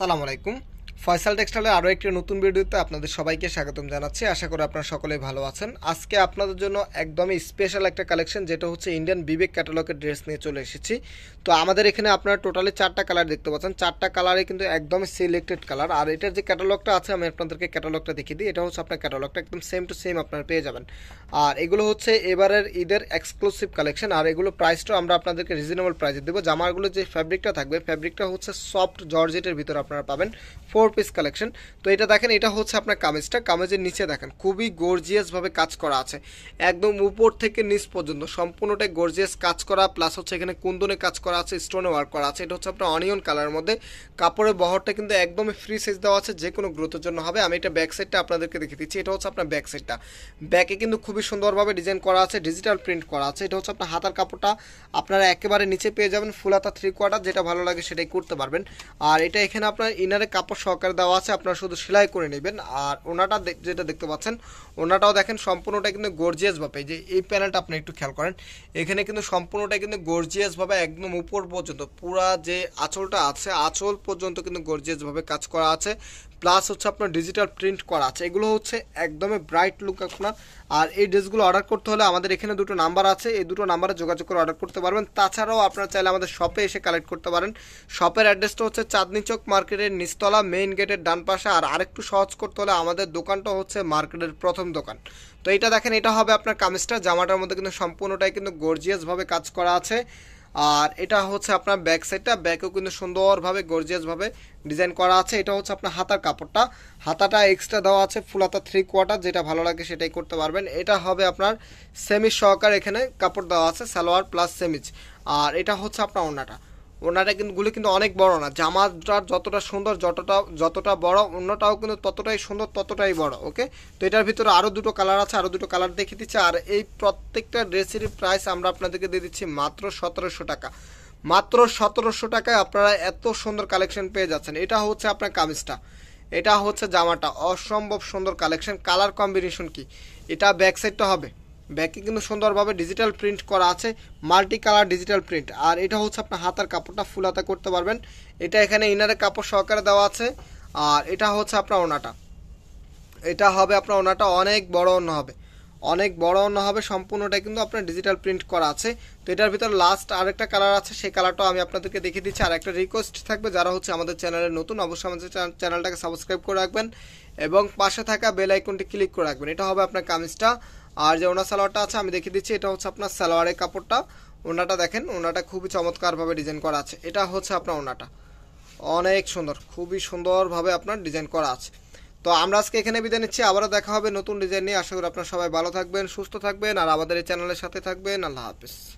Assalamualaikum. Faisal টেক্সটাইলের আরও একটি নতুন ভিডিওতে আপনাদের সবাইকে স্বাগতম জানাচ্ছি আশা করি আপনারা সকলে ভালো আছেন আজকে আপনাদের জন্য একদমই স্পেশাল একটা কালেকশন যেটা হচ্ছে ইন্ডিয়ান বিবেক ক্যাটালগের ড্রেস নিয়ে চলে এসেছি তো আমাদের এখানে আপনারা টোটালি চারটা কালার দেখতে পাচ্ছেন চারটা কালারে কিন্তু একদমই সিলেক্টেড কালার আর এটার যে ক্যাটালগটা আছে আমি আপনাদেরকে ক্যাটালগটা দেখিয়ে দিই এটা হচ্ছে আপনার ক্যাটালগটা একদম সেম টু সেম আপনারা পেয়ে যাবেন আর এগুলো হচ্ছে এবারের ঈদের এক্সক্লুসিভ কালেকশন আর এগুলো প্রাইসটাও আমরা আপনাদেরকে রিজনেবল প্রাইসে দেবো জামারগুলো যে ফ্যাব্রিকটা থাকবে ফ্যাব্রিকটা হচ্ছে সফট জর্জেটের ভিতরে আপনারা পাবেন ফোর পিস কালেকশন তো এটা দেখেন এটা হচ্ছে আপনার কামেজটা কামেজের নিচে দেখেন খুবই গর্জিয়াসভাবে কাজ করা আছে একদম উপর থেকে নিচ পর্যন্ত সম্পূর্ণটাই গর্জিয়াস কাজ করা প্লাস হচ্ছে এখানে কুন্দনে কাজ করা আছে স্টোনে ওয়ার্ক করা আছে এটা হচ্ছে আপনার অনিয়ন কালারের মধ্যে কাপড়ের বহরটা কিন্তু একদমই ফ্রি সাইজ দেওয়া আছে যে কোনো গ্রোথের জন্য হবে আমি এটা ব্যাক সাইডটা আপনাদেরকে দেখে দিচ্ছি এটা হচ্ছে আপনার ব্যাক সাইডটা ব্যাকে কিন্তু খুবই সুন্দরভাবে ডিজাইন করা আছে ডিজিটাল প্রিন্ট করা আছে এটা হচ্ছে আপনার হাতার কাপড়টা আপনারা একেবারে নিচে পেয়ে যাবেন ফুল হাতা থ্রি কোয়ার্টার যেটা ভালো লাগে সেটাই করতে পারবেন আর এটা এখানে আপনার ইনারে কাপড় সহ সহকারে দেওয়া আছে আপনারা শুধু সেলাই করে নেবেন আর ওনাটা যেটা দেখতে পাচ্ছেন ওনাটাও দেখেন সম্পূর্ণটা কিন্তু গর্জিয়াসভাবে যে এই প্যানেলটা আপনি একটু খেয়াল করেন এখানে কিন্তু সম্পূর্ণটা কিন্তু গর্জিয়াসভাবে একদম উপর পর্যন্ত পুরা যে আঁচলটা আছে আঁচল পর্যন্ত কিন্তু গর্জিয়াসভাবে কাজ করা আছে প্লাস হচ্ছে আপনার ডিজিটাল প্রিন্ট করা আছে এগুলো হচ্ছে একদমই ব্রাইট লুক আপনার আর এই ড্রেসগুলো অর্ডার করতে হলে আমাদের এখানে দুটো নাম্বার আছে এই দুটো নাম্বারে যোগাযোগ করে অর্ডার করতে পারবেন তাছাড়াও আপনারা চাইলে আমাদের শপে এসে কালেক্ট করতে পারেন শপের অ্যাড্রেসটা হচ্ছে চাঁদনি চক মার্কেটের নিচতলা মেইন গেটের ডান পাশে আর আরেকটু সহজ করতে হলে আমাদের দোকানটা হচ্ছে মার্কেটের প্রথম দোকান তো এটা দেখেন এটা হবে আপনার কামিজটা জামাটার মধ্যে কিন্তু সম্পূর্ণটাই কিন্তু গর্জিয়াসভাবে কাজ করা আছে আর এটা হচ্ছে আপনার ব্যাক সাইডটা ব্যাকও কিন্তু সুন্দরভাবে গর্জিয়াসভাবে ডিজাইন করা আছে এটা হচ্ছে আপনার হাতার কাপড়টা হাতাটা এক্সট্রা দেওয়া আছে ফুল হাতা থ্রি কোয়ার্টার যেটা ভালো লাগে সেটাই করতে পারবেন এটা হবে আপনার সেমিজ সহকার এখানে কাপড় দেওয়া আছে সালোয়ার প্লাস সেমিজ আর এটা হচ্ছে আপনার ওনাটা ওনারা কিন্তু গুলি কিন্তু অনেক বড় না জামাটার যতটা সুন্দর যতটা যতটা বড় অন্যটাও কিন্তু ততটাই সুন্দর ততটাই বড় ওকে তো এটার ভিতরে আরও দুটো কালার আছে আরও দুটো কালার দেখে দিচ্ছে আর এই প্রত্যেকটা ড্রেসের প্রাইস আমরা আপনাদেরকে দিয়ে দিচ্ছি মাত্র সতেরোশো টাকা মাত্র সতেরোশো টাকায় আপনারা এত সুন্দর কালেকশন পেয়ে যাচ্ছেন এটা হচ্ছে আপনার কামিজটা এটা হচ্ছে জামাটা অসম্ভব সুন্দর কালেকশন কালার কম্বিনেশন কি এটা ব্যাক সাইডটা হবে ব্যাকে কিন্তু সুন্দরভাবে ডিজিটাল প্রিন্ট করা আছে মাল্টি কালার ডিজিটাল প্রিন্ট আর এটা হচ্ছে আপনার হাতার কাপড়টা ফুল হাতা করতে পারবেন এটা এখানে ইনারের কাপড় সহকারে দেওয়া আছে আর এটা হচ্ছে আপনার ওনাটা এটা হবে আপনার ওনাটা অনেক বড় অন্য হবে অনেক বড় অন্য হবে সম্পূর্ণটা কিন্তু আপনার ডিজিটাল প্রিন্ট করা আছে তো এটার ভিতর লাস্ট আরেকটা কালার আছে সেই কালারটাও আমি আপনাদেরকে দেখিয়ে দিচ্ছি আর একটা রিকোয়েস্ট থাকবে যারা হচ্ছে আমাদের চ্যানেলে নতুন অবশ্যই আমাদের চ্যানেলটাকে সাবস্ক্রাইব করে রাখবেন এবং পাশে থাকা বেল আইকনটি ক্লিক করে রাখবেন এটা হবে আপনার কামিজটা আর যে ওনার সালোয়ারটা আছে আমি দেখিয়ে দিচ্ছি এটা হচ্ছে আপনার সালোয়ারের কাপড়টা ওনাটা দেখেন ওনাটা খুবই চমৎকারভাবে ডিজাইন করা আছে এটা হচ্ছে আপনার ওনাটা অনেক সুন্দর খুবই সুন্দরভাবে আপনার ডিজাইন করা আছে তো আমরা আজকে এখানে বিদায় নিচ্ছি আবারও দেখা হবে নতুন ডিজাইন নিয়ে আশা করি আপনারা সবাই ভালো থাকবেন সুস্থ থাকবেন আর আমাদের এই চ্যানেলের সাথে থাকবেন আল্লাহ হাফিজ